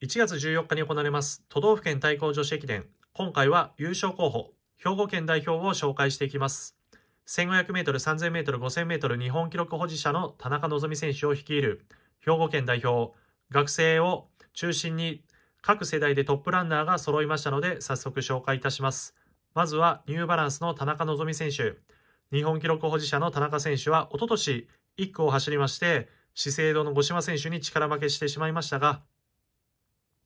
1月14日に行われます都道府県対抗女子駅伝。今回は優勝候補、兵庫県代表を紹介していきます。1500メートル、3000メートル、5000メートル日本記録保持者の田中希実選手を率いる兵庫県代表、学生を中心に各世代でトップランナーが揃いましたので早速紹介いたします。まずはニューバランスの田中希実選手。日本記録保持者の田中選手はおととし1区を走りまして、資生堂の五島選手に力負けしてしまいましたが、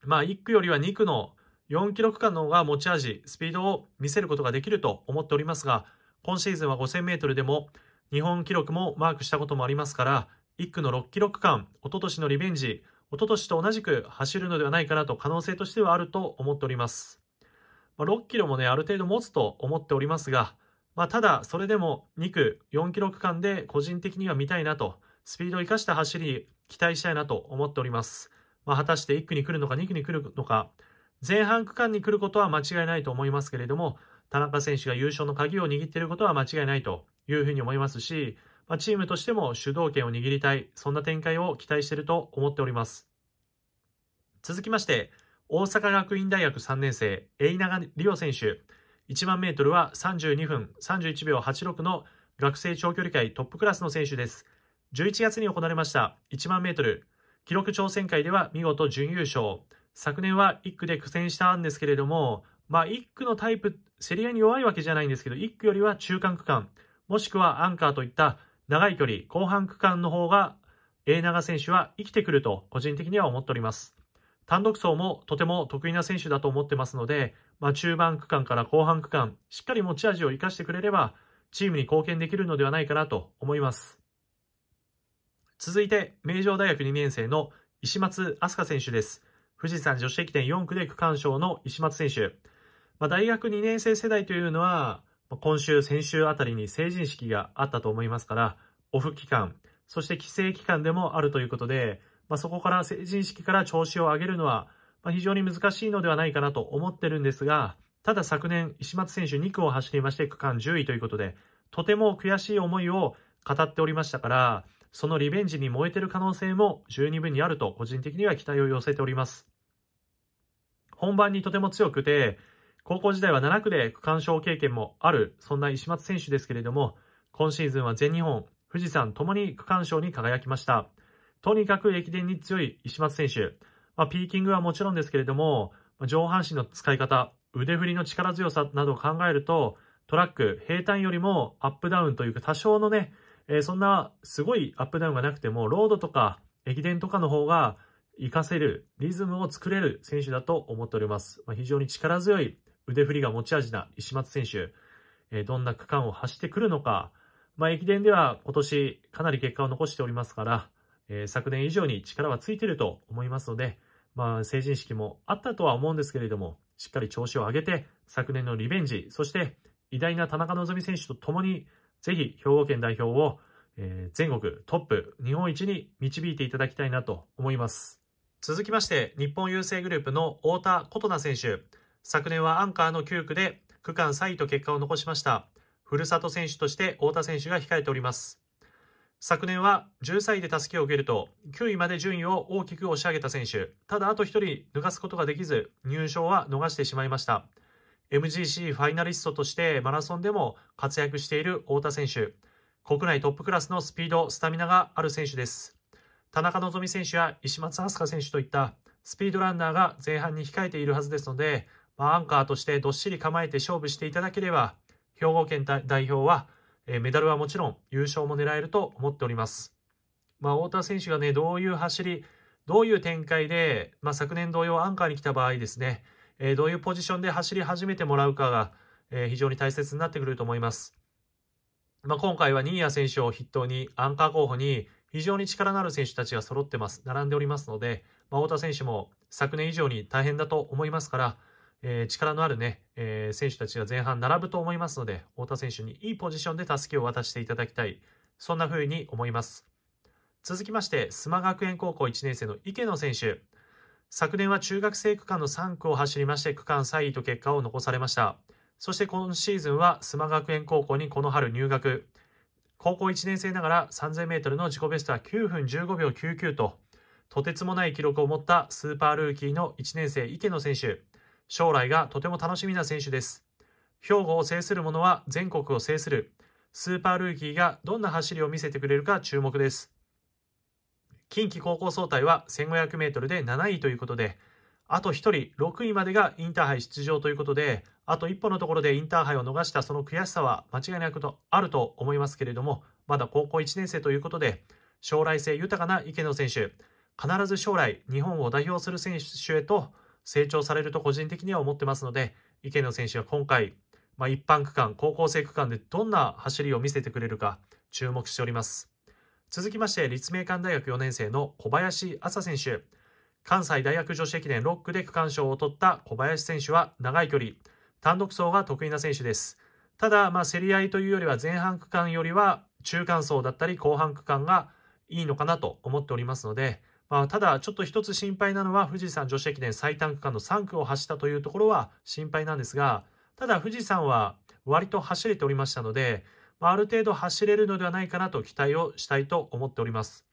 まあ、1区よりは2区の4キロ区間の方が持ち味、スピードを見せることができると思っておりますが、今シーズンは5000メートルでも日本記録もマークしたこともありますから、1区の6キロ区間、おととしのリベンジ、おととしと同じく走るのではないかなと可能性としてはあると思っております。まあ、6キロもね、ある程度持つと思っておりますが、まあ、ただ、それでも2区、4キロ区間で個人的には見たいなと、スピードを生かした走りに期待したいなと思っております。まあ、果たして1区に来るのか2区に来るのか、前半区間に来ることは間違いないと思いますけれども、田中選手が優勝の鍵を握っていることは間違いないというふうに思いますし、まあ、チームとしても主導権を握りたい、そんな展開を期待していると思っております。続きまして、大阪学院大学3年生、永永里央選手、1万メートルは32分31秒86の学生長距離界トップクラスの選手です。11月に行われました1万メートル記録挑戦会では見事準優勝。昨年は1区で苦戦したんですけれども、まあ、1区のタイプ、競り合いに弱いわけじゃないんですけど、1区よりは中間区間、もしくはアンカーといった長い距離、後半区間の方が、永長選手は生きてくると、個人的には思っております。単独走もとても得意な選手だと思ってますので、まあ、中盤区間から後半区間、しっかり持ち味を生かしてくれれば、チームに貢献できるのではないかなと思います。続いて、名城大学2年生の石松飛鳥選手です。富士山女子駅伝4区で区間賞の石松選手。まあ、大学2年生世代というのは、今週、先週あたりに成人式があったと思いますから、オフ期間、そして帰省期間でもあるということで、まあ、そこから成人式から調子を上げるのは、まあ、非常に難しいのではないかなと思ってるんですが、ただ昨年、石松選手2区を走りまして区間10位ということで、とても悔しい思いを語っておりましたから、そのリベンジに燃えてる可能性も十二分にあると個人的には期待を寄せております。本番にとても強くて、高校時代は7区で区間賞経験もある、そんな石松選手ですけれども、今シーズンは全日本、富士山ともに区間賞に輝きました。とにかく駅伝に強い石松選手、まあ、ピーキングはもちろんですけれども、上半身の使い方、腕振りの力強さなどを考えると、トラック、平坦よりもアップダウンというか多少のね、えー、そんなすごいアップダウンがなくても、ロードとか駅伝とかの方が活かせる、リズムを作れる選手だと思っております。まあ、非常に力強い腕振りが持ち味な石松選手、えー、どんな区間を走ってくるのか、まあ、駅伝では今年かなり結果を残しておりますから、えー、昨年以上に力はついていると思いますので、まあ、成人式もあったとは思うんですけれども、しっかり調子を上げて、昨年のリベンジ、そして偉大な田中希実選手と共にぜひ兵庫県代表を、全国トップ日本一に導いていただきたいなと思います。続きまして、日本郵政グループの太田琴奈選手。昨年はアンカーの9区で区間3位と結果を残しました。ふるさと選手として太田選手が控えております。昨年は13位でけを受けると、9位まで順位を大きく押し上げた選手。ただ、あと1人抜かすことができず、入賞は逃してしまいました。MGC ファイナリストとしてマラソンでも活躍している太田選手国内トップクラスのスピードスタミナがある選手です田中希実選手や石松飛鳥選手といったスピードランナーが前半に控えているはずですので、まあ、アンカーとしてどっしり構えて勝負していただければ兵庫県代表はメダルはもちろん優勝も狙えると思っております、まあ、太田選手がねどういう走りどういう展開で、まあ、昨年同様アンカーに来た場合ですねえどういうポジションで走り始めてもらうかが、え非常に大切になってくると思います。まあ、今回は新谷選手を筆頭にアンカー候補に非常に力のある選手たちが揃ってます、並んでおりますので、まあ、太田選手も昨年以上に大変だと思いますから、えー、力のあるね、えー、選手たちが前半並ぶと思いますので、太田選手にいいポジションでたすきを渡していただきたい、そんな風に思います。続きまして、須磨学園高校1年生の池野選手。昨年は中学生区間の3区を走りまして区間3位と結果を残されました。そして今シーズンは須磨学園高校にこの春入学。高校1年生ながら3000メートルの自己ベストは9分15秒99と、とてつもない記録を持ったスーパールーキーの1年生池野選手。将来がとても楽しみな選手です。兵庫を制する者は全国を制する。スーパールーキーがどんな走りを見せてくれるか注目です。近畿高校総体は 1500m で7位ということで、あと1人、6位までがインターハイ出場ということで、あと一歩のところでインターハイを逃したその悔しさは間違いなくとあると思いますけれども、まだ高校1年生ということで、将来性豊かな池野選手、必ず将来、日本を代表する選手へと成長されると個人的には思ってますので、池野選手は今回、まあ、一般区間、高校生区間でどんな走りを見せてくれるか注目しております。続きまして立命館大学4年生の小林麻選手関西大学女子駅伝6区で区間賞を取った小林選手は長い距離単独走が得意な選手ですただ、まあ、競り合いというよりは前半区間よりは中間層だったり後半区間がいいのかなと思っておりますので、まあ、ただちょっと一つ心配なのは富士山女子駅伝最短区間の3区を走ったというところは心配なんですがただ富士山は割と走れておりましたのである程度走れるのではないかなと期待をしたいと思っております。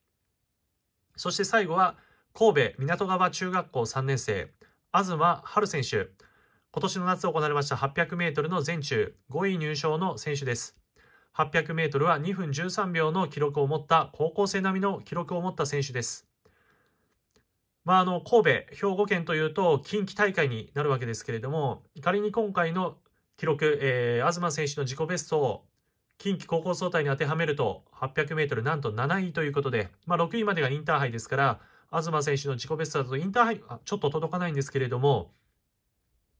そして最後は、神戸港川中学校3年生、東春選手。今年の夏行われました800メートルの全中5位入賞の選手です。800メートルは2分13秒の記録を持った高校生並みの記録を持った選手です。まあ、あの神戸、兵庫県というと近畿大会になるわけですけれども、仮に今回の記録、えー、東選手の自己ベストを近畿高校総体に当てはめると 800m なんと7位ということで、まあ、6位までがインターハイですから東選手の自己ベストだとインターハイちょっと届かないんですけれども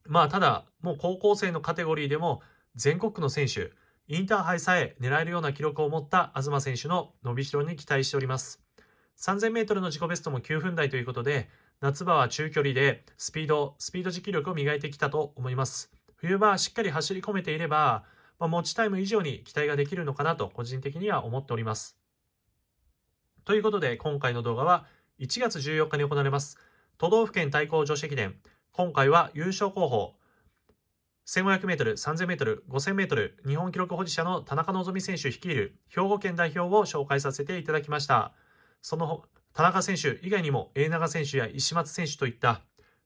まあただもう高校生のカテゴリーでも全国区の選手インターハイさえ狙えるような記録を持った東選手の伸びしろに期待しております 3000m の自己ベストも9分台ということで夏場は中距離でスピードスピード持久力を磨いてきたと思います冬場はしっかり走り込めていればまあ、持ちタイム以上に期待ができるのかなと個人的には思っております。ということで今回の動画は1月14日に行われます都道府県対抗女子駅伝今回は優勝候補 1500m、3000m、5000m 日本記録保持者の田中希実選手率いる兵庫県代表を紹介させていただきましたその田中選手以外にも永永選手や石松選手といった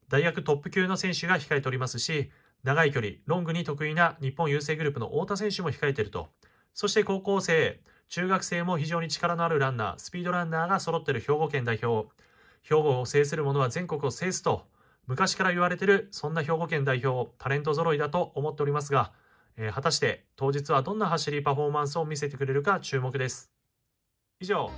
大学トップ級の選手が控えておりますし長い距離、ロングに得意な日本郵政グループの太田選手も控えていると。そして高校生、中学生も非常に力のあるランナー、スピードランナーが揃っている兵庫県代表。兵庫を制する者は全国を制すと、昔から言われている、そんな兵庫県代表、タレント揃いだと思っておりますが、えー、果たして当日はどんな走りパフォーマンスを見せてくれるか注目です。以上。